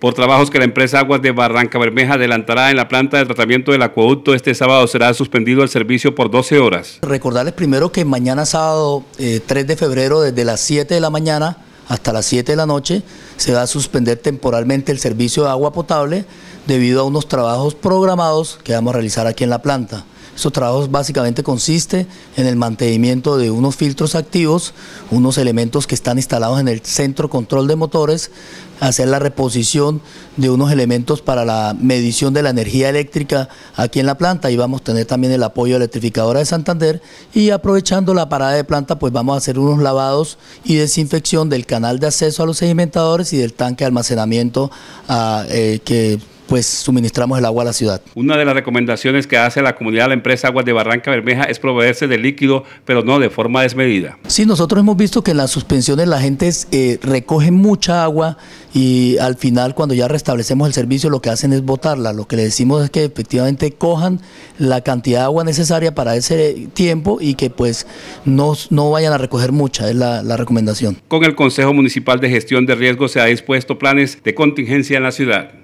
por trabajos que la empresa Aguas de Barranca Bermeja adelantará en la planta de tratamiento del acueducto este sábado será suspendido el servicio por 12 horas. Recordarles primero que mañana sábado 3 eh, de febrero desde las 7 de la mañana hasta las 7 de la noche se va a suspender temporalmente el servicio de agua potable debido a unos trabajos programados que vamos a realizar aquí en la planta. Su trabajos básicamente consiste en el mantenimiento de unos filtros activos, unos elementos que están instalados en el centro control de motores, hacer la reposición de unos elementos para la medición de la energía eléctrica aquí en la planta y vamos a tener también el apoyo de la electrificadora de Santander y aprovechando la parada de planta pues vamos a hacer unos lavados y desinfección del canal de acceso a los sedimentadores y del tanque de almacenamiento ah, eh, que pues suministramos el agua a la ciudad. Una de las recomendaciones que hace la comunidad la empresa Aguas de Barranca Bermeja es proveerse de líquido, pero no de forma desmedida. Sí, nosotros hemos visto que en las suspensiones la gente eh, recoge mucha agua y al final cuando ya restablecemos el servicio lo que hacen es botarla. Lo que le decimos es que efectivamente cojan la cantidad de agua necesaria para ese tiempo y que pues no, no vayan a recoger mucha, es la, la recomendación. Con el Consejo Municipal de Gestión de Riesgos se ha dispuesto planes de contingencia en la ciudad.